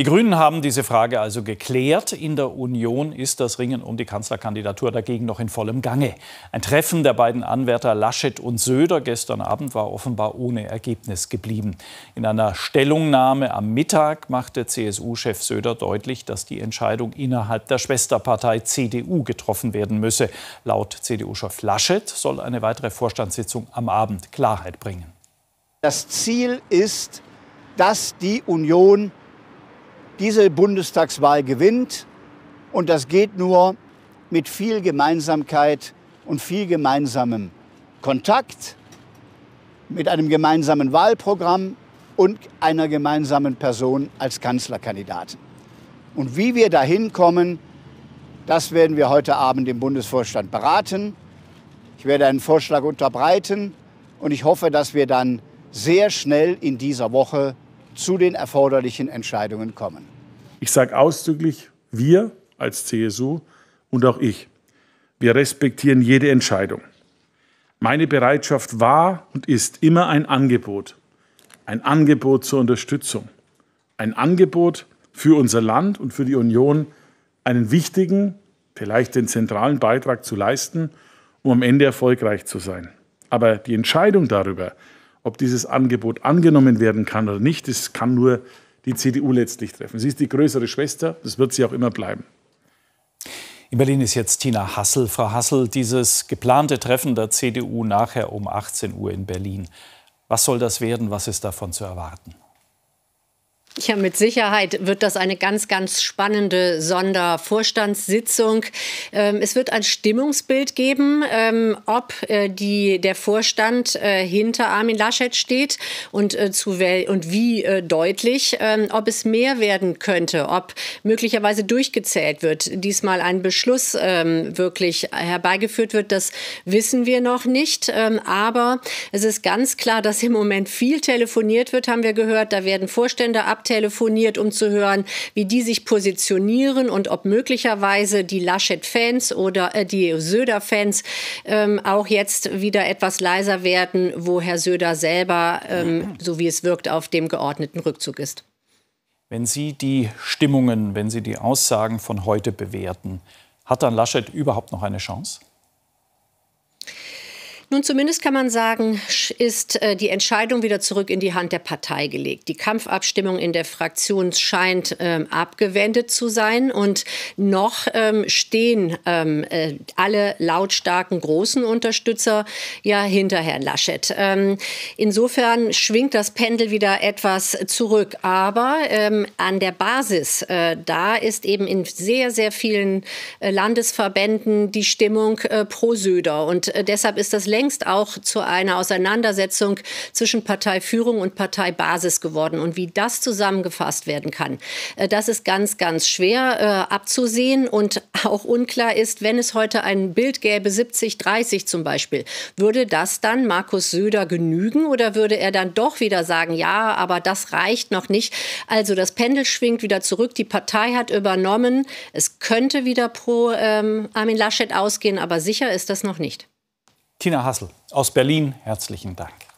Die Grünen haben diese Frage also geklärt. In der Union ist das Ringen um die Kanzlerkandidatur dagegen noch in vollem Gange. Ein Treffen der beiden Anwärter Laschet und Söder gestern Abend war offenbar ohne Ergebnis geblieben. In einer Stellungnahme am Mittag machte CSU-Chef Söder deutlich, dass die Entscheidung innerhalb der Schwesterpartei CDU getroffen werden müsse. Laut CDU-Chef Laschet soll eine weitere Vorstandssitzung am Abend Klarheit bringen. Das Ziel ist, dass die Union diese Bundestagswahl gewinnt. Und das geht nur mit viel Gemeinsamkeit und viel gemeinsamem Kontakt, mit einem gemeinsamen Wahlprogramm und einer gemeinsamen Person als Kanzlerkandidaten. Und wie wir dahin kommen, das werden wir heute Abend im Bundesvorstand beraten. Ich werde einen Vorschlag unterbreiten und ich hoffe, dass wir dann sehr schnell in dieser Woche zu den erforderlichen Entscheidungen kommen. Ich sage ausdrücklich, wir als CSU und auch ich, wir respektieren jede Entscheidung. Meine Bereitschaft war und ist immer ein Angebot. Ein Angebot zur Unterstützung. Ein Angebot für unser Land und für die Union, einen wichtigen, vielleicht den zentralen Beitrag zu leisten, um am Ende erfolgreich zu sein. Aber die Entscheidung darüber, ob dieses Angebot angenommen werden kann oder nicht, das kann nur die CDU letztlich treffen. Sie ist die größere Schwester, das wird sie auch immer bleiben. In Berlin ist jetzt Tina Hassel. Frau Hassel, dieses geplante Treffen der CDU nachher um 18 Uhr in Berlin. Was soll das werden? Was ist davon zu erwarten? sicher, mit Sicherheit wird das eine ganz, ganz spannende Sondervorstandssitzung. Ähm, es wird ein Stimmungsbild geben, ähm, ob äh, die, der Vorstand äh, hinter Armin Laschet steht und, äh, zu wel und wie deutlich, ähm, ob es mehr werden könnte, ob möglicherweise durchgezählt wird, diesmal ein Beschluss wirklich herbeigeführt wird. Das wissen wir noch nicht. aber es ist ganz klar, dass im Moment viel telefoniert wird, haben wir gehört. Da werden Vorstände abtelefoniert telefoniert, um zu hören, wie die sich positionieren und ob möglicherweise die Laschet-Fans oder äh, die Söder-Fans ähm, auch jetzt wieder etwas leiser werden, wo Herr Söder selber, ähm, so wie es wirkt, auf dem geordneten Rückzug ist. Wenn Sie die Stimmungen, wenn Sie die Aussagen von heute bewerten, hat dann Laschet überhaupt noch eine Chance? Nun, zumindest kann man sagen, ist äh, die Entscheidung wieder zurück in die Hand der Partei gelegt. Die Kampfabstimmung in der Fraktion scheint ähm, abgewendet zu sein und noch ähm, stehen ähm, äh, alle lautstarken großen Unterstützer ja hinter Herrn Laschet. Ähm, insofern schwingt das Pendel wieder etwas zurück. Aber ähm, an der Basis, äh, da ist eben in sehr, sehr vielen äh, Landesverbänden die Stimmung pro Söder. Und deshalb ist das längst längst auch zu einer Auseinandersetzung zwischen Parteiführung und Parteibasis geworden. Und wie das zusammengefasst werden kann, äh, das ist ganz, ganz schwer äh, abzusehen und auch unklar ist, wenn es heute ein Bild gäbe, 70, 30 zum Beispiel, würde das dann Markus Söder genügen oder würde er dann doch wieder sagen, ja, aber das reicht noch nicht? Also das Pendel schwingt wieder zurück, die Partei hat übernommen, es könnte wieder pro ähm, Armin Laschet ausgehen, aber sicher ist das noch nicht. Tina Hassel aus Berlin, herzlichen Dank.